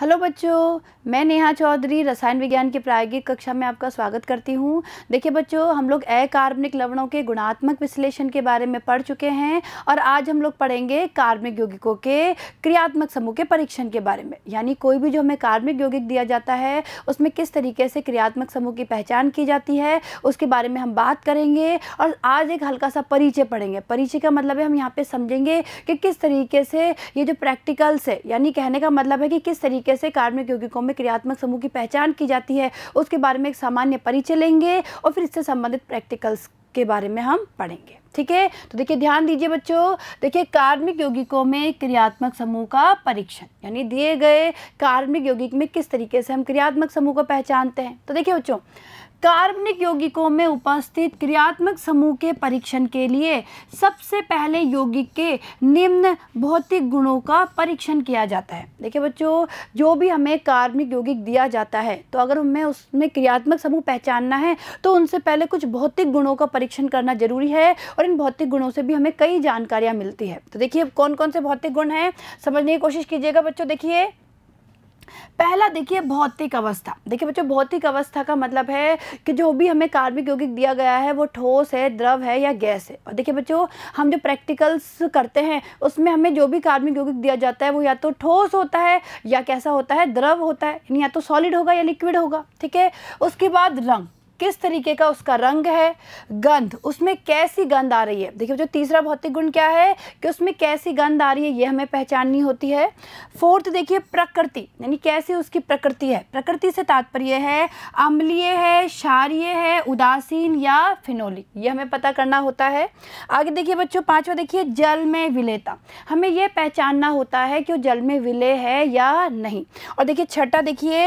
hello बच्चों मैं नेहा चौधरी रसायन विज्ञान की प्रायोगिक कक्षा में आपका स्वागत करती हूं देखिए बच्चों हम लोग अकार्बनिक लवणों के गुणात्मक विश्लेषण के बारे में पढ़ चुके हैं और आज हम लोग पढ़ेंगे कार्मिक यौगिकों के क्रियात्मक समूह के परीक्षण के बारे में यानी कोई भी जो हमें कार्मिक यौगिक दिया जाता है उसमें किस तरीके से क्रियात्मक समूह की पहचान की जाती है उसके बारे में हम बात करेंगे और आज एक हल्का सा परिचय पढ़ेंगे परिचय का मतलब है हम यहाँ पर समझेंगे कि किस तरीके से ये जो प्रैक्टिकल्स है यानी कहने का मतलब है कि किस तरीके कैसे कार्मिक यौगिकों में क्रियात्मक समूह की पहचान की जाती है उसके बारे में एक सामान्य परिचय लेंगे और फिर इससे संबंधित प्रैक्टिकल्स के बारे में हम पढ़ेंगे ठीक है तो देखिए ध्यान दीजिए बच्चों देखिए कार्मिक यौगिकों में क्रियात्मक समूह का परीक्षण यानी दिए गए कार्मिक यौगिक में किस तरीके से हम क्रियात्मक समूह को पहचानते हैं तो देखिए बच्चों कार्बनिक यौगिकों में उपस्थित क्रियात्मक समूह के परीक्षण के लिए सबसे पहले यौगिक के निम्न भौतिक गुणों का परीक्षण किया जाता है देखिए बच्चों जो भी हमें कार्बनिक यौगिक दिया जाता है तो अगर हमें उसमें क्रियात्मक समूह पहचानना है तो उनसे पहले कुछ भौतिक गुणों का परीक्षण करना जरूरी है और इन भौतिक गुणों से भी हमें कई जानकारियाँ मिलती है तो देखिए कौन कौन से भौतिक गुण हैं समझने की कोशिश कीजिएगा बच्चों देखिए पहला देखिए भौतिक अवस्था देखिए बच्चों भौतिक अवस्था का मतलब है कि जो भी हमें कार्मिक यौगिक दिया गया है वो ठोस है द्रव है या गैस है और देखिए बच्चों हम जो प्रैक्टिकल्स करते हैं उसमें हमें जो भी कार्मिक यौगिक दिया जाता है वो या तो ठोस होता है या कैसा होता है द्रव होता है या तो सॉलिड होगा या लिक्विड होगा ठीक है उसके बाद रंग किस तरीके का उसका रंग है गंध उसमें कैसी गंध आ रही है देखिए जो तीसरा भौतिक गुण क्या है कि उसमें कैसी गंध आ रही है ये हमें पहचाननी होती है फोर्थ देखिए प्रकृति यानी कैसी उसकी प्रकृति है प्रकृति से तात्पर्य है अम्लीय है क्षारिय है उदासीन या फिनोलिक ये हमें पता करना होता है आगे देखिए बच्चों पाँचवा देखिए जल में विलेता हमें यह पहचानना होता है कि वो जल में विले है या नहीं और देखिए छठा देखिए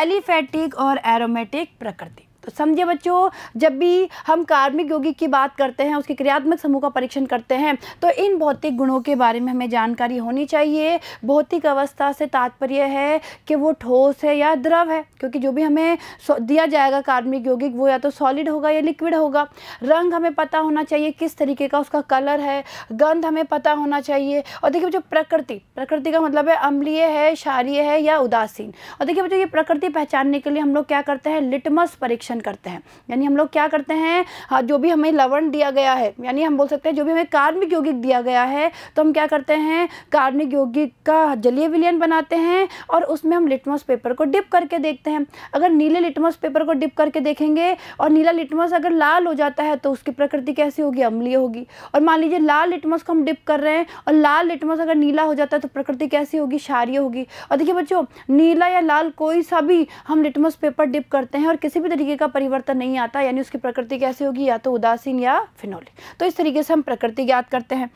एलिफेटिक और एरोमेटिक प्रकृति समझे बच्चों जब भी हम कार्मिक यौगिक की बात करते हैं उसके क्रियात्मक समूह का परीक्षण करते हैं तो इन भौतिक गुणों के बारे में हमें जानकारी होनी चाहिए भौतिक अवस्था से तात्पर्य है कि वो ठोस है या द्रव है क्योंकि जो भी हमें दिया जाएगा कार्मिक यौगिक वो या तो सॉलिड होगा या लिक्विड होगा रंग हमें पता होना चाहिए किस तरीके का उसका कलर है गंध हमें पता होना चाहिए और देखिए बच्चों प्रकृति प्रकृति का मतलब है अम्लीय है क्षारीय है या उदासीन और देखिए बच्चों ये प्रकृति पहचानने के लिए हम लोग क्या करते हैं लिटमस परीक्षण मेंशन करते हैं यानी हम लोग क्या करते हैं हाँ, जो भी हमें लवण दिया गया है यानी हम बोल सकते हैं जो भी हमें कार्मिक यौगिक दिया गया है तो हम क्या करते हैं कार्मिक यौगिक का जलीय विलयन बनाते हैं और उसमें हम लिटमस पेपर को डिप करके देखते हैं अगर नीले लिटमस पेपर को डिप करके देखेंगे और नीला लिटमस अगर लाल हो जाता है तो उसकी प्रकृति कैसी होगी अम्लीय होगी और मान लीजिए लाल लिटमस को हम डिप कर रहे हैं और लाल लिटमस अगर नीला हो जाता है तो प्रकृति कैसी होगी क्षारीय होगी और देखिए बच्चों नीला या लाल कोई सा भी हम लिटमस पेपर डिप करते हैं और किसी भी तरीके का का परिवर्तन नहीं आता यानी उसकी प्रकृति कैसी होगी या तो उदासीन या फिनोलिक तो इस तरीके से हम प्रकृति ज्ञात करते हैं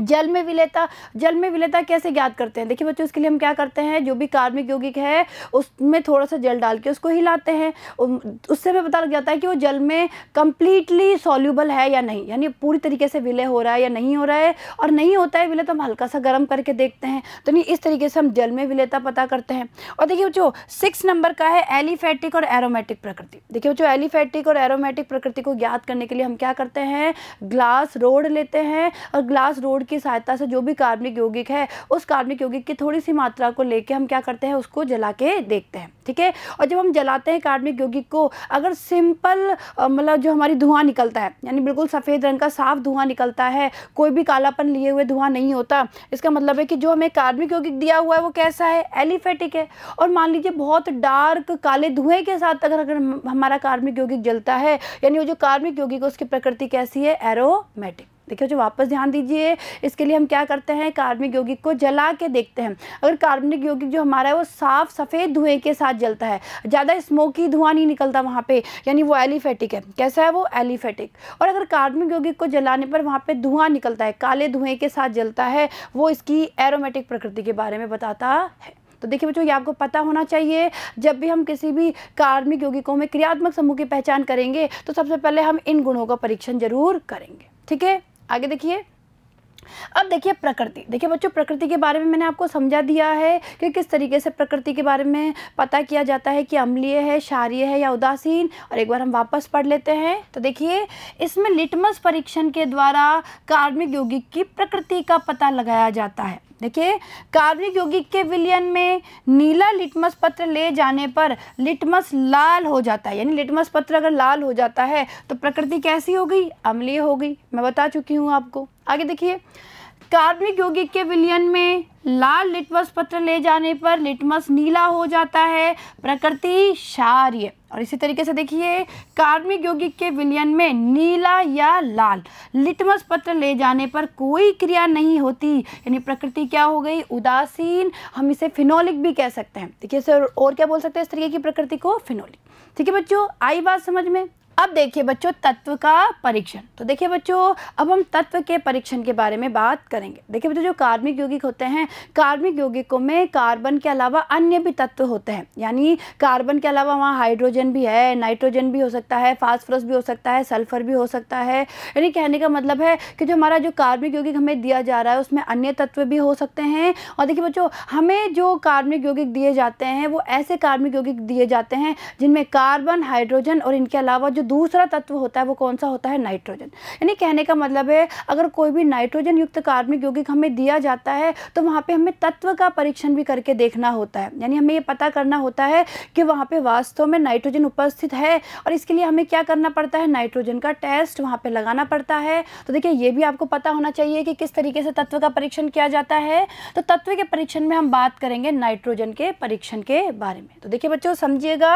जल में विलेता जल में विलेता कैसे ज्ञात करते हैं देखिए बच्चों इसके लिए हम क्या करते हैं जो भी कार्मिक यौगिक है उसमें थोड़ा सा जल डाल के उसको हिलाते हैं उससे हमें पता लग जाता है कि वो जल में कम्प्लीटली सॉल्यूबल है या नहीं यानी पूरी तरीके से विलय हो रहा है या नहीं हो रहा है और नहीं होता है विलय तो हम हल्का सा गर्म करके देखते हैं तो नहीं इस तरीके से हम जल में विलेता पता करते हैं और देखिए बच्चों सिक्स नंबर का है एलिफेटिक और एरोमेटिक प्रकृति देखिए बच्चों एलिफेटिक और एरोमेटिक प्रकृति को ज्ञात करने के लिए हम क्या करते हैं ग्लास रोड लेते हैं और ग्लास रोड गुड़ की सहायता से जो भी कार्बनिक यौगिक है उस कार्बनिक यौगिक की थोड़ी सी मात्रा को लेके हम क्या करते हैं उसको जला के देखते हैं ठीक है और जब हम जलाते हैं कार्बनिक यौगिक को अगर सिंपल मतलब जो हमारी धुआं निकलता है यानी बिल्कुल सफ़ेद रंग का साफ धुआं निकलता है कोई भी कालापन लिए हुए धुआं नहीं होता इसका मतलब है कि जो हमें कार्बनिक यौगिक दिया हुआ है वो कैसा है एलिफेटिक है और मान लीजिए बहुत डार्क काले धुएं के साथ अगर अगर हमारा कार्मिक यौगिक जलता है यानी वो जो कार्मिक यौगिक उसकी प्रकृति कैसी है एरोमेटिक देखिए जो वापस ध्यान दीजिए इसके लिए हम क्या करते हैं कार्मिक यौगिक को जला के देखते हैं अगर कार्बनिक यौगिक जो हमारा है वो साफ सफ़ेद धुएं के साथ जलता है ज़्यादा स्मोकी धुआं नहीं निकलता वहाँ पे यानी वो एलिफेटिक है कैसा है वो एलिफेटिक और अगर कार्बनिक यौगिक को जलाने पर वहाँ पर धुआं निकलता है काले धुएँ के साथ जलता है वो इसकी एरोमेटिक प्रकृति के बारे में बताता है तो देखिए बच्चों ये आपको पता होना चाहिए जब भी हम किसी भी कार्मिक यौगिकों में क्रियात्मक समूह की पहचान करेंगे तो सबसे पहले हम इन गुणों का परीक्षण जरूर करेंगे ठीक है आगे देखिए अब देखिए प्रकृति देखिए बच्चों प्रकृति के बारे में मैंने आपको समझा दिया है कि किस तरीके से प्रकृति के बारे में पता किया जाता है कि अम्लीय है क्षारीय है या उदासीन और एक बार हम वापस पढ़ लेते हैं तो देखिए इसमें लिटमस परीक्षण के द्वारा कार्मिक यौगिक की प्रकृति का पता लगाया जाता है देखिए कार्मिक यौगिक के विलयन में नीला लिटमस पत्र ले जाने पर लिटमस लाल हो जाता है यानी लिटमस पत्र अगर लाल हो जाता है तो प्रकृति कैसी हो गई अम्लीय हो गई मैं बता चुकी हूँ आपको आगे देखिए कार्मिक यौगिक के विलयन में लाल लिटमस पत्र ले जाने पर लिटमस नीला हो जाता है प्रकृति शार्य और इसी तरीके से देखिए कार्मिक यौगिक के विलयन में नीला या लाल लिटमस पत्र ले जाने पर कोई क्रिया नहीं होती यानी प्रकृति क्या हो गई उदासीन हम इसे फिनोलिक भी कह सकते हैं देखिए सर और क्या बोल सकते हैं इस तरीके की प्रकृति को फिनोलिक ठीक है बच्चों आई बात समझ में अब देखिए बच्चों तत्व का परीक्षण तो देखिए बच्चों अब हम तत्व के परीक्षण के बारे में बात करेंगे देखिए बच्चों जो कार्मिक यौगिक होते हैं कार्मिक यौगिकों में कार्बन के अलावा अन्य भी तत्व होते हैं यानी कार्बन के अलावा वहाँ हाइड्रोजन भी है नाइट्रोजन भी हो सकता है फास्फोरस भी हो सकता है सल्फर भी हो सकता है यानी कहने का मतलब है कि जो हमारा जो कार्मिक यौगिक हमें दिया जा रहा है उसमें अन्य तत्व भी हो सकते हैं और देखिए बच्चों हमें जो कार्मिक यौगिक दिए जाते हैं वो ऐसे कार्मिक यौगिक दिए जाते हैं जिनमें कार्बन हाइड्रोजन और इनके अलावा जो जो दूसरा तत्व होता है वो कौन सा होता है नाइट्रोजन यानी कहने का मतलब है अगर कोई भी नाइट्रोजन युक्त कार्बनिक यौगिक हमें दिया जाता है तो वहाँ पर हमें तत्व का परीक्षण भी करके देखना होता है यानी हमें ये पता करना होता है कि वहाँ पर वास्तव में नाइट्रोजन उपस्थित है और इसके लिए हमें क्या करना पड़ता है नाइट्रोजन का टेस्ट वहाँ पर लगाना पड़ता है तो देखिए ये भी आपको पता होना चाहिए कि किस तरीके से तत्व का परीक्षण किया जाता है तो तत्व के परीक्षण में हम बात करेंगे नाइट्रोजन के परीक्षण के बारे में तो देखिए बच्चों समझिएगा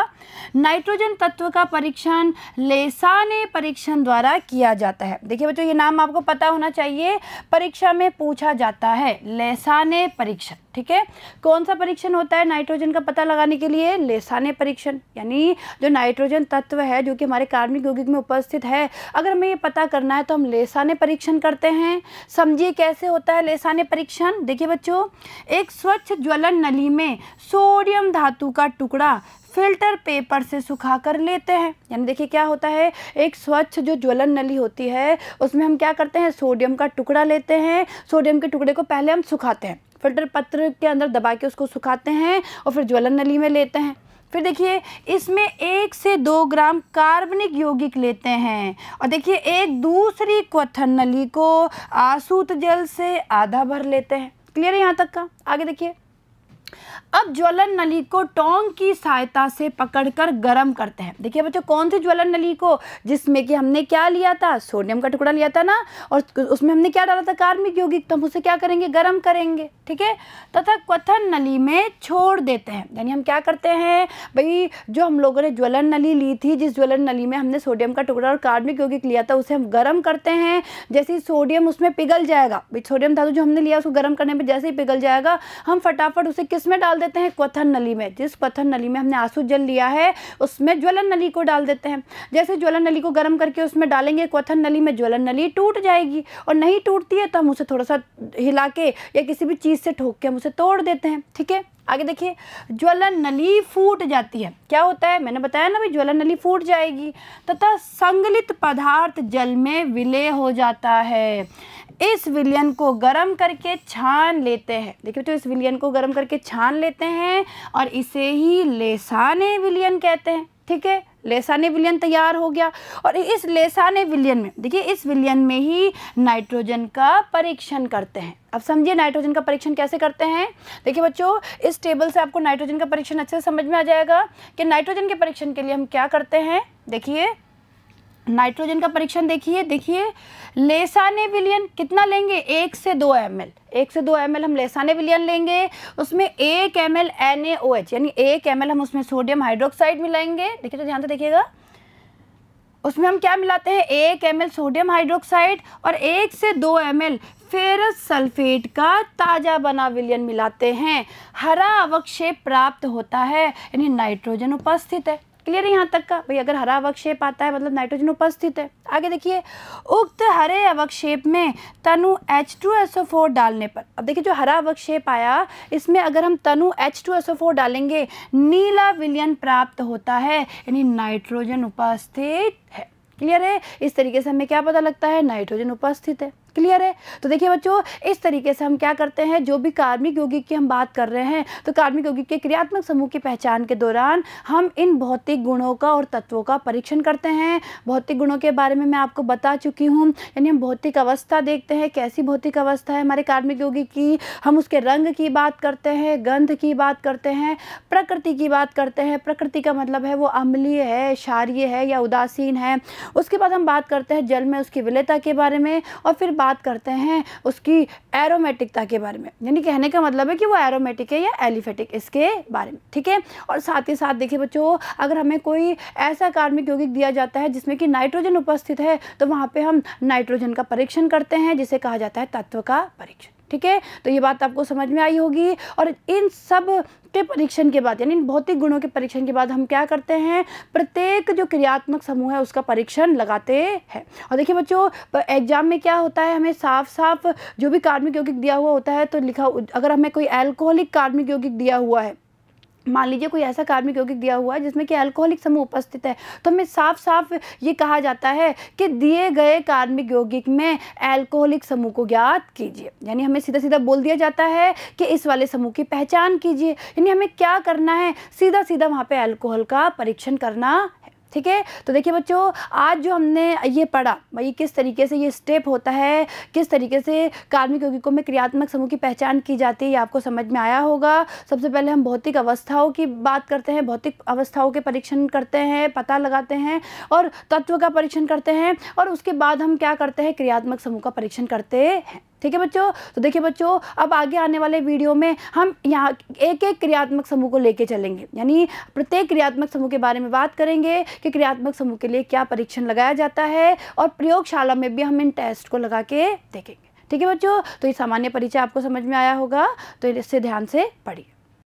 नाइट्रोजन तत्व का परीक्षण लेसाने परीक्षण द्वारा किया जाता है देखिए बच्चों ये नाम आपको पता होना चाहिए परीक्षा में पूछा जाता है लेसाने परीक्षण ठीक है कौन सा परीक्षण होता है नाइट्रोजन का पता लगाने के लिए लेसाने परीक्षण यानी जो नाइट्रोजन तत्व है जो कि हमारे कार्मिक यौगिक में उपस्थित है अगर हमें ये पता करना है तो हम लेसाने परीक्षण करते हैं समझिए कैसे होता है लेसाने परीक्षण देखिए बच्चों एक स्वच्छ ज्वलन नली में सोडियम धातु का टुकड़ा फिल्टर पेपर से सुखा कर लेते हैं यानी देखिए क्या होता है एक स्वच्छ जो ज्वलन नली होती है उसमें हम क्या करते हैं सोडियम का टुकड़ा लेते हैं सोडियम के टुकड़े को पहले हम सुखाते हैं फिल्टर पत्र के अंदर दबा के उसको सुखाते हैं और फिर ज्वलन नली में लेते हैं फिर देखिए इसमें एक से दो ग्राम कार्बनिक यौगिक लेते हैं और देखिए एक दूसरी क्वथन नली को आसूत जल से आधा भर लेते हैं क्लियर है यहाँ तक का आगे देखिए अब ज्वलन नली को टोंग की सहायता से पकड़कर गर्म करते हैं देखिए बच्चों कौन सी ज्वलन नली को जिसमें कि हमने क्या लिया था सोडियम का टुकड़ा लिया था ना और उसमें हमने क्या डाला था कार्मिक यौगिक तो हम उसे क्या करेंगे गर्म करेंगे ठीक है तथा क्वथन नली में छोड़ देते हैं यानी हम क्या करते हैं भाई जो हम लोगों ने ज्वलन नली ली थी जिस ज्वलन नली में हमने सोडियम का टुकड़ा और कार्मिक यौगिक लिया था उसे हम गर्म करते हैं जैसे ही सोडियम उसमें पिघल जाएगा सोडियम धातु जो हमने लिया उसको गर्म करने में जैसे ही पिघल जाएगा हम फटाफट उसे किस में डाल देते हैं क्वथन नली में जिस क्वथन नली में हमने आंसू जल लिया है उसमें ज्वलन नली को डाल देते हैं जैसे ज्वलन नली को गर्म करके उसमें डालेंगे क्वथन नली में ज्वलन नली टूट जाएगी और नहीं टूटती है तो हम उसे थोड़ा सा हिला के या किसी भी चीज़ से ठोक के हम उसे तोड़ देते हैं ठीक है आगे देखिए ज्वलन नली फूट जाती है क्या होता है मैंने बताया ना भाई ज्वलन नली फूट जाएगी तथा संगलित पदार्थ जल में विलय हो जाता है इस विलियन को गर्म करके छान लेते हैं देखिए तो इस विलियन को गर्म करके छान लेते हैं और इसे ही लेसाने विलियन कहते हैं ठीक है लेसाने विलियन तैयार हो गया और इस लेसाने विलियन में देखिए इस विलियन में ही नाइट्रोजन का परीक्षण करते हैं अब समझिए नाइट्रोजन का परीक्षण कैसे करते हैं देखिए बच्चों इस टेबल से आपको नाइट्रोजन का परीक्षण अच्छे से समझ में आ जाएगा कि नाइट्रोजन के परीक्षण के लिए हम क्या करते हैं देखिए नाइट्रोजन का परीक्षण देखिए देखिए लेसाने विलियन कितना लेंगे एक से दो एम एल एक से दो एम एल हम लेसाने विलियन लेंगे उसमें एक M L N A O H यानी एक एम एल हम उसमें सोडियम हाइड्रोक्साइड मिलाएंगे देखिए तो ध्यान से देखिएगा उसमें हम क्या मिलाते हैं एक एम एल सोडियम हाइड्रोक्साइड और एक से दो एम एल फेरस सल्फेट का ताज़ा बना विलियन मिलाते हैं हरा अवक्षेप प्राप्त होता है यानी नाइट्रोजन उपस्थित है क्लियर है यहाँ तक का भाई अगर हरा अवक्षेप आता है मतलब नाइट्रोजन उपस्थित है आगे देखिए उक्त हरे अवक्षेप में तनु H two S O four डालने पर अब देखिए जो हरा अवक्षेप आया इसमें अगर हम तनु H two S O four डालेंगे नीला विलियन प्राप्त होता है यानी नाइट्रोजन उपस्थित है क्लियर है इस तरीके से हमें क्या पता लगता है नाइट्रोजन उपस्थित है क्लियर है तो देखिए बच्चों इस तरीके से हम क्या करते हैं जो भी कार्मिक यौगिक की हम बात कर रहे हैं तो कार्मिक यौगिक के क्रियात्मक समूह की पहचान के दौरान हम इन भौतिक गुणों का और तत्वों का परीक्षण करते हैं भौतिक गुणों के बारे में मैं आपको बता चुकी हूँ यानी हम भौतिक अवस्था देखते हैं कैसी भौतिक अवस्था है हमारे कार्मिक यौगिक की हम उसके रंग की बात करते हैं गंध की बात करते हैं प्रकृति की बात करते हैं प्रकृति का मतलब है वो अम्लीय है क्षारीय है या उदासीन है उसके बाद हम बात करते हैं जल में उसकी विलयता के बारे में और फिर बात बात करते हैं उसकी एरोमेटिकता के बारे में यानी कहने का मतलब है कि वो एरोमेटिक है या एलिफेटिक इसके बारे में ठीक है और साथ ही साथ देखिए बच्चों अगर हमें कोई ऐसा कार्मिक यौगिक दिया जाता है जिसमें कि नाइट्रोजन उपस्थित है तो वहाँ पर हम नाइट्रोजन का परीक्षण करते हैं जिसे कहा जाता है तत्व का परीक्षण ठीक है तो ये बात आपको समझ में आई होगी और इन सब के परीक्षण के बाद यानी इन भौतिक गुणों के परीक्षण के बाद हम क्या करते हैं प्रत्येक जो क्रियात्मक समूह है उसका परीक्षण लगाते हैं और देखिए बच्चों एग्जाम में क्या होता है हमें साफ साफ जो भी कार्मिक यौगिक दिया हुआ होता है तो लिखा अगर हमें कोई एल्कोहलिक कार्मिक यौगिक दिया हुआ है मान लीजिए कोई ऐसा कार्मिक यौगिक दिया हुआ है जिसमें कि अल्कोहलिक समूह उपस्थित है तो हमें साफ साफ ये कहा जाता है कि दिए गए कार्मिक यौगिक में अल्कोहलिक समूह को ज्ञात कीजिए यानी हमें सीधा सीधा बोल दिया जाता है कि इस वाले समूह की पहचान कीजिए यानी हमें क्या करना है सीधा सीधा वहाँ पर अल्कोहल का परीक्षण करना ठीक है तो देखिए बच्चों आज जो हमने ये पढ़ा भाई किस तरीके से ये स्टेप होता है किस तरीके से कार्मिक यौगिकों में क्रियात्मक समूह की पहचान की जाती है ये आपको समझ में आया होगा सबसे पहले हम भौतिक अवस्थाओं की बात करते हैं भौतिक अवस्थाओं के परीक्षण करते हैं पता लगाते हैं और तत्व का परीक्षण करते हैं और उसके बाद हम क्या करते हैं क्रियात्मक समूह का परीक्षण करते हैं ठीक है बच्चों तो देखिए बच्चों अब आगे आने वाले वीडियो में हम यहाँ एक एक क्रियात्मक समूह को लेके चलेंगे यानी प्रत्येक क्रियात्मक समूह के बारे में बात करेंगे कि क्रियात्मक समूह के लिए क्या परीक्षण लगाया जाता है और प्रयोगशाला में भी हम इन टेस्ट को लगा के देखेंगे ठीक है बच्चों तो ये सामान्य परिचय आपको समझ में आया होगा तो इससे ध्यान से पढ़िए